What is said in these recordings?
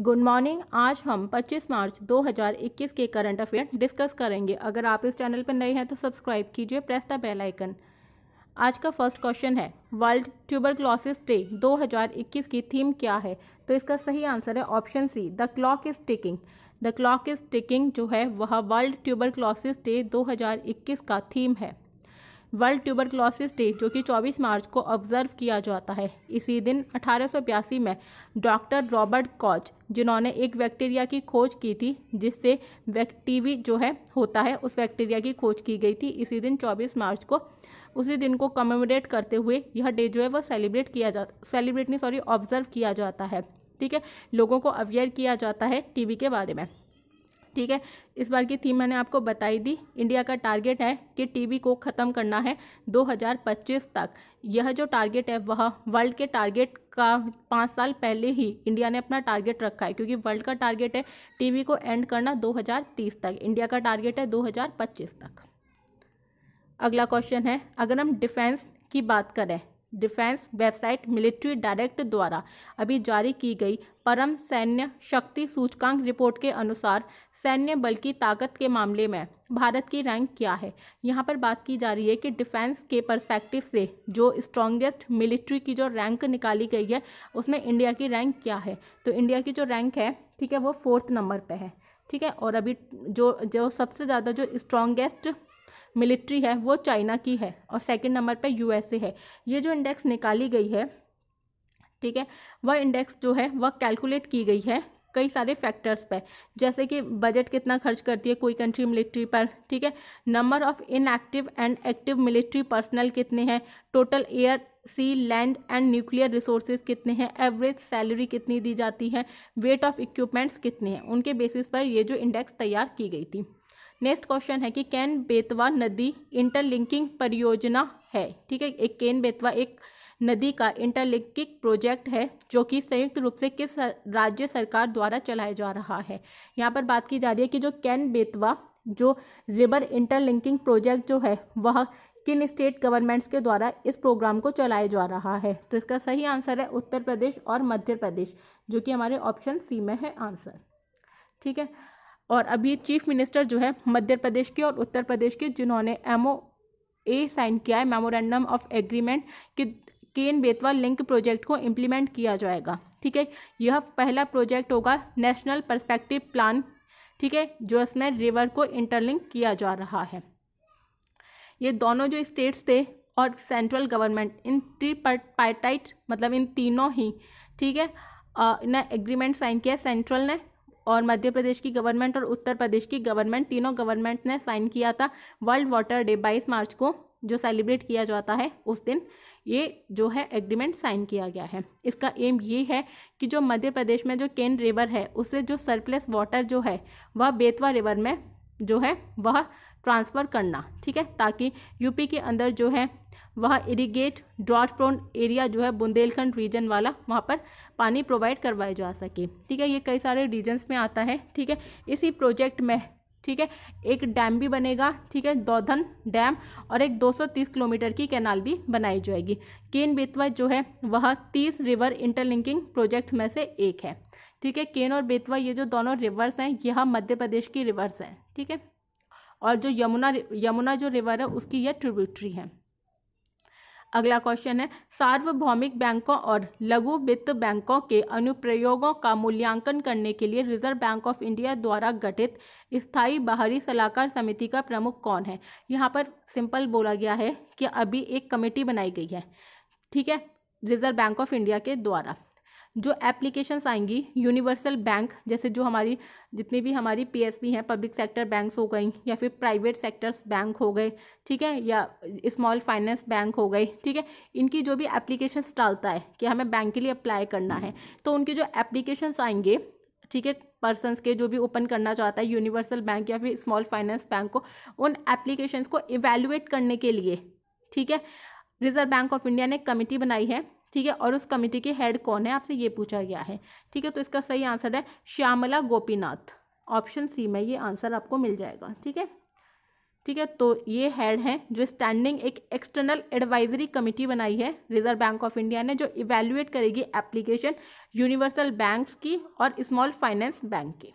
good morning आज हम 25 मार्च 2021 के करंट अफेयर डिस्कस करेंगे अगर आप इस चैनल पर नए हैं तो सब्सक्राइब कीजिए प्रेस द बेल आइकन आज का फर्स्ट क्वेश्चन है वर्ल्ड ट्यूबर क्लॉसिस डे 2021 की थीम क्या है तो इसका सही आंसर है option C the clock is ticking the clock is ticking जो है वह वर्ल्ड ट्यूबर क्लॉसिस डे दो का थीम है वर्ल्ड ट्यूबरक्लोसिस डे जो कि 24 मार्च को ऑब्जर्व किया जाता है इसी दिन अठारह में डॉक्टर रॉबर्ट कॉच जिन्होंने एक बैक्टीरिया की खोज की थी जिससे बैक्टीवी जो है होता है उस बैक्टीरिया की खोज की गई थी इसी दिन 24 मार्च को उसी दिन को कमेमोरेट करते हुए यह डे जो है वह सेलिब्रेट किया जा सेलिब्रेट नहीं सॉरी ऑब्जर्व किया जाता है ठीक है लोगों को अवेयर किया जाता है टी के बारे में ठीक है इस बार की थीम मैंने आपको बताई दी इंडिया का टारगेट है कि टीबी को ख़त्म करना है 2025 तक यह जो टारगेट है वह वर्ल्ड के टारगेट का पाँच साल पहले ही इंडिया ने अपना टारगेट रखा है क्योंकि वर्ल्ड का टारगेट है टीबी को एंड करना 2030 तक इंडिया का टारगेट है 2025 तक अगला क्वेश्चन है अगर हम डिफेंस की बात करें डिफेंस वेबसाइट मिलिट्री डायरेक्ट द्वारा अभी जारी की गई परम सैन्य शक्ति सूचकांक रिपोर्ट के अनुसार सैन्य बल की ताकत के मामले में भारत की रैंक क्या है यहाँ पर बात की जा रही है कि डिफेंस के परस्पेक्टिव से जो स्ट्रॉन्गेस्ट मिलिट्री की जो रैंक निकाली गई है उसमें इंडिया की रैंक क्या है तो इंडिया की जो रैंक है ठीक है वो फोर्थ नंबर पर है ठीक है और अभी जो जो सबसे ज़्यादा जो स्ट्रॉन्गेस्ट मिलिट्री है वो चाइना की है और सेकंड नंबर पे यूएसए है ये जो इंडेक्स निकाली गई है ठीक है वह इंडेक्स जो है वह कैलकुलेट की गई है कई सारे फैक्टर्स पर जैसे कि बजट कितना खर्च करती है कोई कंट्री मिलिट्री पर ठीक है number of inactive and active military personnel कितने हैं total air sea land and nuclear resources कितने हैं एवरेज सैलरी कितनी दी जाती है वेट ऑफ इक्विपमेंट्स कितने हैं उनके बेसिस पर ये जो इंडेक्स तैयार की गई थी नेक्स्ट क्वेश्चन है कि कैन बेतवा नदी इंटरलिंकिंग परियोजना है ठीक है एक कैन बेतवा एक नदी का इंटरलिंकिंग प्रोजेक्ट है जो कि संयुक्त रूप से किस राज्य सरकार द्वारा चलाया जा रहा है यहाँ पर बात की जा रही है कि जो कैन बेतवा जो रिवर इंटरलिंकिंग प्रोजेक्ट जो है वह किन स्टेट गवर्नमेंट्स के द्वारा इस प्रोग्राम को चलाया जा रहा है तो इसका सही आंसर है उत्तर प्रदेश और मध्य प्रदेश जो कि हमारे ऑप्शन सी में है आंसर ठीक है और अभी चीफ मिनिस्टर जो है मध्य प्रदेश के और उत्तर प्रदेश के जिन्होंने एमओ ए साइन किया है मेमोरेंडम ऑफ एग्रीमेंट कि केन बेतवा लिंक प्रोजेक्ट को इम्प्लीमेंट किया जाएगा ठीक है यह पहला प्रोजेक्ट होगा नेशनल परस्पेक्टिव प्लान ठीक है जो इसमें रिवर को इंटरलिंक किया जा रहा है ये दोनों जो स्टेट्स थे और सेंट्रल गवर्नमेंट इन ट्री पार्टाइट मतलब इन तीनों ही ठीक है ने एग्रीमेंट साइन किया सेंट्रल ने और मध्य प्रदेश की गवर्नमेंट और उत्तर प्रदेश की गवर्नमेंट तीनों गवर्नमेंट ने साइन किया था वर्ल्ड वाटर डे बाईस मार्च को जो सेलिब्रेट किया जाता है उस दिन ये जो है एग्रीमेंट साइन किया गया है इसका एम ये है कि जो मध्य प्रदेश में जो केन रिवर है उससे जो सरप्लस वाटर जो है वह बेतवा रिवर में जो है वह ट्रांसफ़र करना ठीक है ताकि यूपी के अंदर जो है वह इरीगेट ड्रॉट प्रोन एरिया जो है बुंदेलखंड रीजन वाला वहाँ पर पानी प्रोवाइड करवाया जा सके ठीक है ये कई सारे रीजन्स में आता है ठीक है इसी प्रोजेक्ट में ठीक है एक डैम भी बनेगा ठीक है दौधन डैम और एक 230 किलोमीटर की कैनाल भी बनाई जाएगी केन बेतवा जो है वह 30 रिवर इंटरलिंकिंग प्रोजेक्ट में से एक है ठीक है केन और बेतवा ये जो दोनों रिवर्स हैं यह मध्य प्रदेश की रिवर्स हैं ठीक है और जो यमुना यमुना जो रिवर है उसकी यह ट्रिब्यूटरी है अगला क्वेश्चन है सार्वभौमिक बैंकों और लघु वित्त बैंकों के अनुप्रयोगों का मूल्यांकन करने के लिए रिजर्व बैंक ऑफ इंडिया द्वारा गठित स्थायी बाहरी सलाहकार समिति का प्रमुख कौन है यहाँ पर सिंपल बोला गया है कि अभी एक कमेटी बनाई गई है ठीक है रिजर्व बैंक ऑफ इंडिया के द्वारा जो एप्लीकेशंस आएंगी यूनिवर्सल बैंक जैसे जो हमारी जितनी भी हमारी पीएसबी हैं पब्लिक सेक्टर बैंक्स हो गई या फिर प्राइवेट सेक्टर्स बैंक हो गए ठीक है या स्मॉल फाइनेंस बैंक हो गए ठीक है इनकी जो भी एप्लीकेशंस डालता है कि हमें बैंक के लिए अप्लाई करना है तो उनके जो एप्लीकेशंस आएंगे ठीक है पर्सनस के जो भी ओपन करना चाहता है यूनिवर्सल बैंक या फिर स्मॉल फाइनेंस बैंक को उन एप्लीकेशंस को इवेलुएट करने के लिए ठीक है रिजर्व बैंक ऑफ इंडिया ने कमेटी बनाई है ठीक है और उस कमेटी के हेड कौन है आपसे ये पूछा गया है ठीक है तो इसका सही आंसर है श्यामला गोपीनाथ ऑप्शन सी में ये आंसर आपको मिल जाएगा ठीक है ठीक है तो ये हेड हैं जो स्टैंडिंग एक एक्सटर्नल एडवाइजरी कमेटी बनाई है रिजर्व बैंक ऑफ इंडिया ने जो इवेल्युएट करेगी एप्लीकेशन यूनिवर्सल बैंक्स की और स्मॉल फाइनेंस बैंक की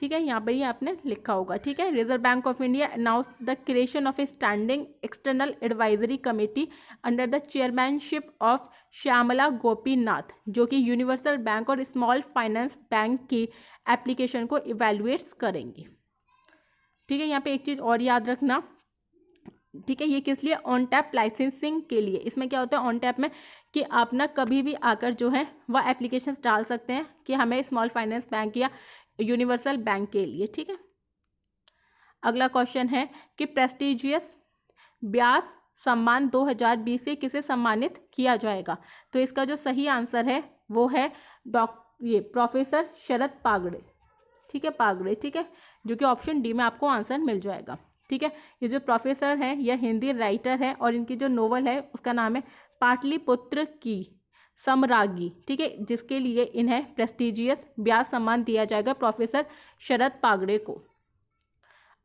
ठीक है यहाँ पर ही आपने लिखा होगा ठीक है reserve bank of India announce the creation of a standing external advisory committee under the chairmanship of Shyamala Gopinath जो कि यूनिवर्सल बैंक और स्मॉल फाइनेंस बैंक की एप्लीकेशन को इवेलुएट्स करेंगी ठीक है यहाँ पे एक चीज़ और याद रखना ठीक है ये किस लिए ऑन टैप लाइसेंसिंग के लिए इसमें क्या होता है ऑन टैप में कि आप ना कभी भी आकर जो है वह एप्लीकेशन डाल सकते हैं कि हमें स्मॉल फाइनेंस बैंक या यूनिवर्सल बैंक के लिए ठीक है अगला क्वेश्चन है कि प्रेस्टिजियस ब्यास सम्मान 2020 से किसे सम्मानित किया जाएगा तो इसका जो सही आंसर है वो है डॉ ये प्रोफेसर शरद पागड़े ठीक है पागड़े ठीक है जो कि ऑप्शन डी में आपको आंसर मिल जाएगा ठीक है ये जो प्रोफेसर हैं यह हिंदी राइटर है और इनकी जो नोवेल है उसका नाम है पाटलिपुत्र की समरागी ठीक है जिसके लिए इन्हें प्रेस्टिजियस ब्यास सम्मान दिया जाएगा प्रोफेसर शरद पागड़े को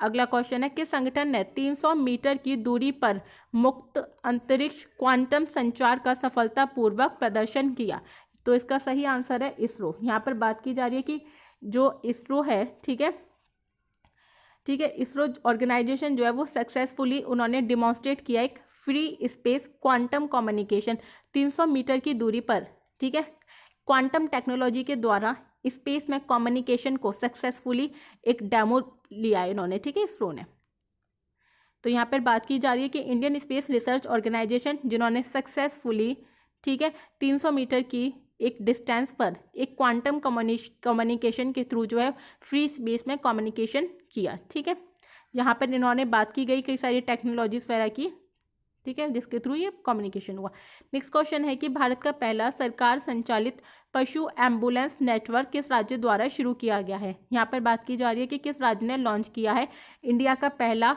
अगला क्वेश्चन है किस संगठन ने 300 मीटर की दूरी पर मुक्त अंतरिक्ष क्वांटम संचार का सफलतापूर्वक प्रदर्शन किया तो इसका सही आंसर है इसरो यहाँ पर बात की जा रही है कि जो इसरो है ठीक है ठीक है इसरो ऑर्गेनाइजेशन जो है वो सक्सेसफुली उन्होंने डिमॉन्स्ट्रेट किया एक free space quantum communication 300 metre की दूरी पर ठीक है क्वांटम टेक्नोलॉजी के द्वारा स्पेस में कम्युनिकेशन को सक्सेसफुली एक डेमो लिया है इन्होंने ठीक है इसरो ने तो यहाँ पर बात की जा रही है कि इंडियन स्पेस रिसर्च ऑर्गेनाइजेशन जिन्होंने सक्सेसफुली ठीक है 300 मीटर की एक डिस्टेंस पर एक क्वांटम कम्युनिकेशन के थ्रू जो है फ्री स्पेस में कम्युनिकेशन किया ठीक है यहाँ पर इन्होंने बात की गई कई सारी टेक्नोलॉजीज वगैरह की ठीक है जिसके थ्रू ये कम्युनिकेशन हुआ नेक्स्ट क्वेश्चन है कि भारत का पहला सरकार संचालित पशु एम्बुलेंस नेटवर्क किस राज्य द्वारा शुरू किया गया है यहाँ पर बात की जा रही है कि किस राज्य ने लॉन्च किया है इंडिया का पहला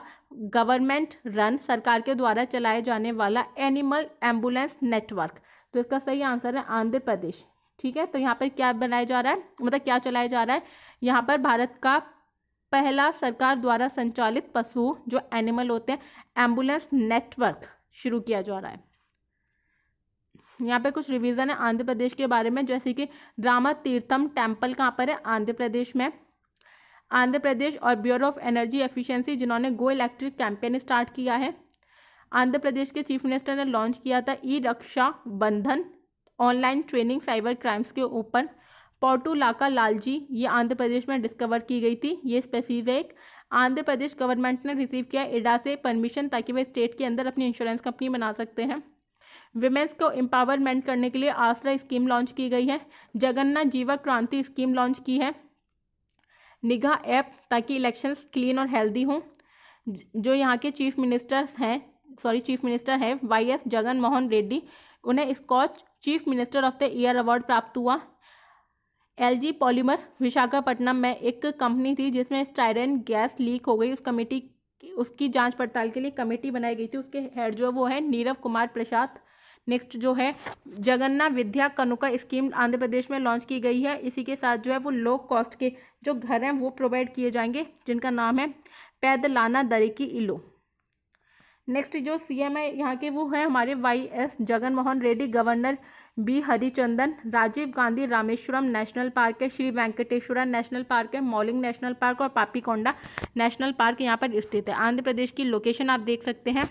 गवर्नमेंट रन सरकार के द्वारा चलाए जाने वाला एनिमल एम्बुलेंस नेटवर्क तो इसका सही आंसर है आंध्र प्रदेश ठीक है तो यहाँ पर क्या बनाया जा रहा है मतलब क्या चलाया जा रहा है यहाँ पर भारत का पहला सरकार द्वारा संचालित पशु जो एनिमल होते हैं एम्बुलेंस नेटवर्क शुरू किया जा रहा है यहाँ पे कुछ रिवीजन है आंध्र प्रदेश के बारे में जैसे कि रामा तीर्थम टेम्पल कहाँ पर है आंध्र प्रदेश में आंध्र प्रदेश और ब्यूरो ऑफ एनर्जी एफिशिएंसी जिन्होंने गो इलेक्ट्रिक कैंपेन स्टार्ट किया है आंध्र प्रदेश के चीफ मिनिस्टर ने लॉन्च किया था ई रक्षा बंधन ऑनलाइन ट्रेनिंग साइबर क्राइम्स के ऊपर पोर्टू लाका लालजी ये आंध्र प्रदेश में डिस्कवर की गई थी ये स्पेसीज है एक आंध्र प्रदेश गवर्नमेंट ने रिसीव किया इडा से परमिशन ताकि वह स्टेट के अंदर अपनी इंश्योरेंस कंपनी बना सकते हैं विमेंस को एम्पावरमेंट करने के लिए आसरा स्कीम लॉन्च की गई है जगन्ना जीवा क्रांति स्कीम लॉन्च की है निगाह ऐप ताकि इलेक्शंस क्लीन और हेल्दी हों जो यहाँ के चीफ मिनिस्टर्स हैं सॉरी चीफ मिनिस्टर हैं वाई एस जगन मोहन रेड्डी उन्हें Skoch chief minister of the year award प्राप्त हुआ एलजी पॉलीमर विशाखापट्टनम में एक कंपनी थी जिसमें स्टायरन गैस लीक हो गई उस कमेटी उसकी जांच पड़ताल के लिए कमेटी बनाई गई थी उसके हेड जो वो है नीरव कुमार प्रसाद नेक्स्ट जो है जगन्ना विद्या कनुका स्कीम आंध्र प्रदेश में लॉन्च की गई है इसी के साथ जो है वो लो कॉस्ट के जो घर हैं वो प्रोवाइड किए जाएंगे जिनका नाम है पैदलाना दरिकी इलो नेक्स्ट जो सीएम है यहाँ के वो हैं हमारे Y S Jagan Reddy governor B Harichandan Rajiv Gandhi Rameswaram national park है श्री वेंकटेश्वरा नेशनल पार्क है मॉलिंग नेशनल पार्क और पापीकोंडा नेशनल पार्क यहाँ पर स्थित है आंध्र प्रदेश की लोकेशन आप देख सकते हैं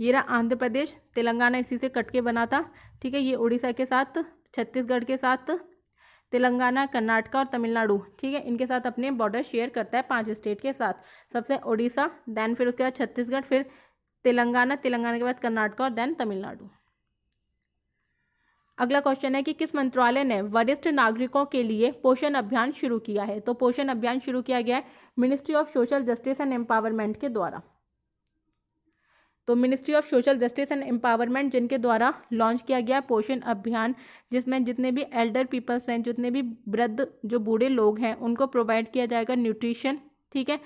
ये रहा आंध्र प्रदेश तेलंगाना इसी से कट के बना था ठीक है ये उड़ीसा के साथ छत्तीसगढ़ के साथ तेलंगाना कर्नाटका और तमिलनाडु ठीक है इनके साथ अपने बॉर्डर शेयर करता है पांच स्टेट के साथ सबसे उड़ीसा दैन फिर उसके बाद छत्तीसगढ़ फिर तेलंगाना तेलंगाना के बाद कर्नाटका और दैन तमिलनाडु अगला क्वेश्चन है कि किस मंत्रालय ने वरिष्ठ नागरिकों के लिए पोषण अभियान शुरू किया है तो पोषण अभियान शुरू किया गया है ministry of social justice and empowerment के द्वारा तो ministry of social justice and empowerment जिनके द्वारा लॉन्च किया गया पोषण अभियान जिसमें जितने भी एल्डर पीपल्स हैं जितने भी वृद्ध जो बूढ़े लोग हैं उनको प्रोवाइड किया जाएगा न्यूट्रिशन ठीक है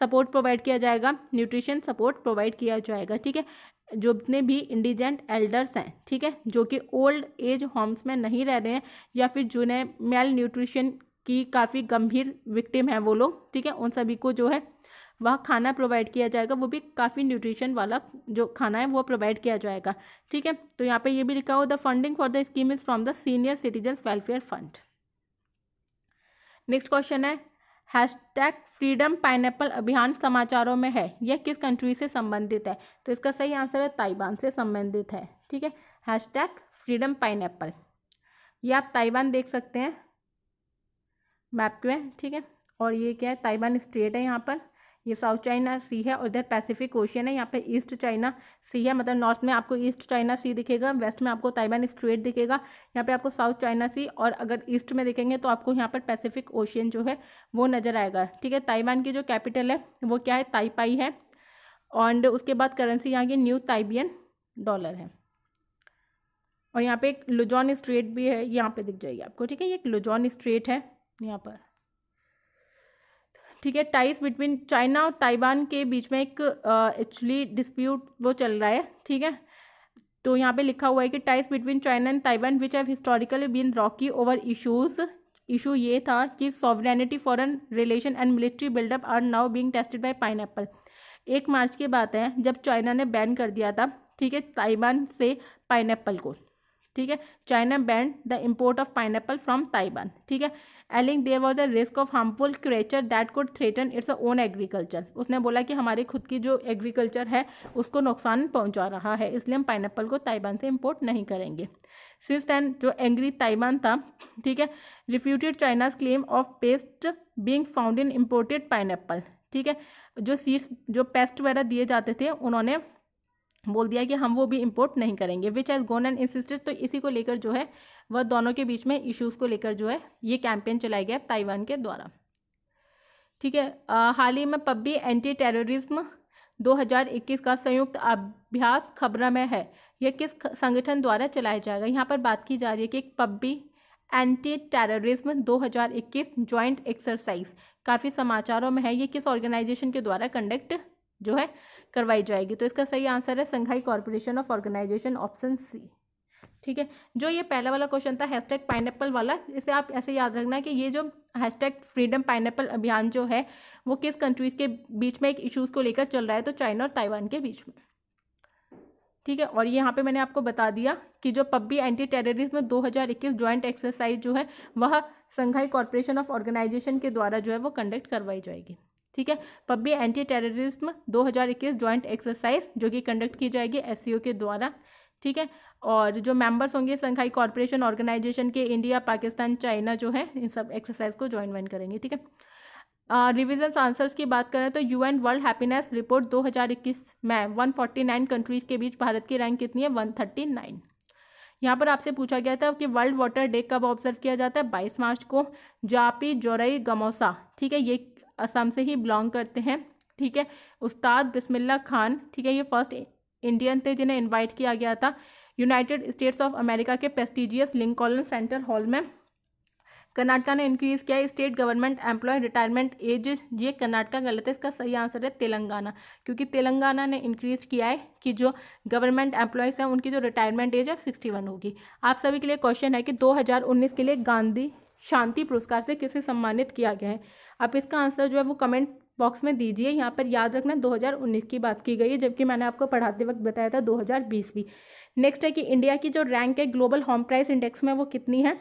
सपोर्ट प्रोवाइड किया जाएगा न्यूट्रिशन सपोर्ट प्रोवाइड किया जाएगा ठीक है जितने भी इंडिजेंट एल्डर्स हैं ठीक है जो कि ओल्ड एज होम्स में नहीं रह रहे हैं या फिर जिन्हें मेल न्यूट्रिशन की काफ़ी गंभीर विक्टिम हैं वो लोग ठीक है उन सभी को जो है वह खाना प्रोवाइड किया जाएगा वो भी काफ़ी न्यूट्रिशन वाला जो खाना है वो प्रोवाइड किया जाएगा ठीक है तो यहाँ पे ये भी लिखा हो the funding for the scheme is from the senior citizen welfare fund next question है हैश टैग फ्रीडम पाइनएप्पल अभियान समाचारों में है यह किस कंट्री से संबंधित है तो इसका सही आंसर है ताइवान से संबंधित है ठीक है हैश टैग फ्रीडम पाइनएप्पल ये आप ताइवान देख सकते हैं मैप में ठीक है और ये क्या है ताइवान स्टेट है यहाँ पर ये साउथ चाइना सी है और इधर पैसिफिक ओशियन है यहाँ पे ईस्ट चाइना सी है मतलब नॉर्थ में आपको ईस्ट चाइना सी दिखेगा वेस्ट में आपको ताइवान स्ट्रेट दिखेगा यहाँ पे आपको साउथ चाइना सी और अगर ईस्ट में देखेंगे तो आपको यहाँ पर पैसिफिक ओशियन जो है वो नज़र आएगा ठीक है ताइवान की जो कैपिटल है वो क्या है ताइपाई है एंड उसके बाद करेंसी यहाँ की न्यू ताइबियन डॉलर है और यहाँ पे एक लुजॉन स्ट्रेट भी है यहाँ पे दिख जाएगी आपको ठीक है ये एक लुजॉन स्ट्रेट है यहाँ पर ठीक है टाइस बिटवीन चाइना और ताइवान के बीच में एक एक्चुअली डिस्प्यूट वो चल रहा है ठीक है तो यहाँ पे लिखा हुआ है कि ties between China and Taiwan which have historically been rocky over issues issue ये था कि sovereignty foreign relation and military buildup are now being tested pine pineapple एक मार्च की बात है जब चाइना ने बैन कर दिया था ठीक है ताइवान से पाइनएप्पल को ठीक है China banned the import of pineapple from Taiwan ठीक है alleging there was a risk of harmful creature that could threaten its own agriculture उसने बोला कि हमारे खुद की जो एग्रीकल्चर है उसको नुकसान पहुंचा रहा है इसलिए हम पाइनएप्पल को ताइवान से इम्पोर्ट नहीं करेंगे सिंस दैन जो एंग्री ताइवान था ठीक है refuted China's claim of pest being found in imported pineapple ठीक है जो सीड्स जो पेस्ट वगैरह दिए जाते थे उन्होंने बोल दिया कि हम वो भी इम्पोर्ट नहीं करेंगे which has gone and insisted तो इसी को लेकर जो है वह दोनों के बीच में इश्यूज़ को लेकर जो है ये कैंपेन चलाया गया ताइवान के द्वारा ठीक है हाल ही में पब्बी एंटी टेररिज्म 2021 का संयुक्त अभ्यास खबरा में है यह किस संगठन द्वारा चलाया जाएगा यहाँ पर बात की जा रही है कि Pabbi anti terrorism 2021 joint exercise काफ़ी समाचारों में है ये किस ऑर्गेनाइजेशन के द्वारा कंडक्ट जो है करवाई जाएगी तो इसका सही आंसर है Shanghai corporation of organisation option C ठीक है जो ये पहला वाला क्वेश्चन था हैशटैग पाइनएप्पल वाला इसे आप ऐसे याद रखना कि ये जो हैशटैग फ्रीडम पाइनएप्पल अभियान जो है वो किस कंट्रीज़ के बीच में एक इश्यूज़ को लेकर चल रहा है तो चाइना और ताइवान के बीच में ठीक है और यहाँ पे मैंने आपको बता दिया कि जो Pabbi anti terrorism 2021 joint exercise जो है वह संघाई कॉरपोरेशन ऑफ ऑर्गेनाइजेशन के द्वारा जो है वो कंडक्ट करवाई जाएगी ठीक है Pabbi anti terrorism 2021 joint exercise जो कि कंडक्ट की जाएगी एस e के द्वारा ठीक है और जो मेंबर्स होंगे संघाई कॉरपोरेशन ऑर्गेनाइजेशन के इंडिया पाकिस्तान चाइना जो है इन सब एक्सरसाइज को ज्वाइन वाइन करेंगे ठीक है रिविजन आंसर्स की बात करें तो यूएन वर्ल्ड हैप्पीनेस रिपोर्ट 2021 में 149 कंट्रीज़ के बीच भारत की रैंक कितनी है 139 यहाँ पर आपसे पूछा गया था कि वर्ल्ड वाटर डे कब ऑब्जर्व किया जाता है 22 मार्च को जापी जोरई गमोसा ठीक है ये असम से ही बिलोंग करते हैं ठीक है उस्ताद बिस्मिल्ला खान ठीक है ये फर्स्ट इंडियन थे जिन्हें इनवाइट किया गया था यूनाइटेड स्टेट्स ऑफ अमेरिका के प्रेस्टिजियस लिंकॉलन सेंटर हॉल में कर्नाटका ने इंक्रीज किया है state government employ retirement age ये कर्नाटका गलत है इसका सही आंसर है तेलंगाना क्योंकि तेलंगाना ने इंक्रीज किया है कि जो गवर्नमेंट एम्प्लॉयज़ हैं उनकी जो रिटायरमेंट एज है सिक्सटी वन होगी आप सभी के लिए क्वेश्चन है कि उन्नीस के लिए गांधी शांति पुरस्कार से किसे सम्मानित किया गया है आप इसका आंसर जो है वो कमेंट बॉक्स में दीजिए यहाँ पर याद रखना 2019 की बात की गई है जबकि मैंने आपको पढ़ाते वक्त बताया था 2020 भी नेक्स्ट है कि इंडिया की जो रैंक है ग्लोबल होम प्राइस इंडेक्स में वो कितनी है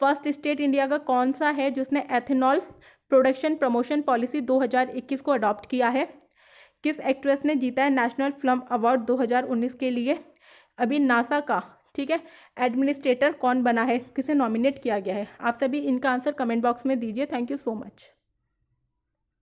फर्स्ट स्टेट इंडिया का कौन सा है जिसने एथेनॉल प्रोडक्शन प्रमोशन पॉलिसी 2021 को अडॉप्ट किया है किस एक्ट्रेस ने जीता है नेशनल फिल्म अवार्ड दो के लिए अभी नासा का ठीक है एडमिनिस्ट्रेटर कौन बना है किसे नॉमिनेट किया गया है आप सभी इनका आंसर कमेंट बॉक्स में दीजिए थैंक यू सो मच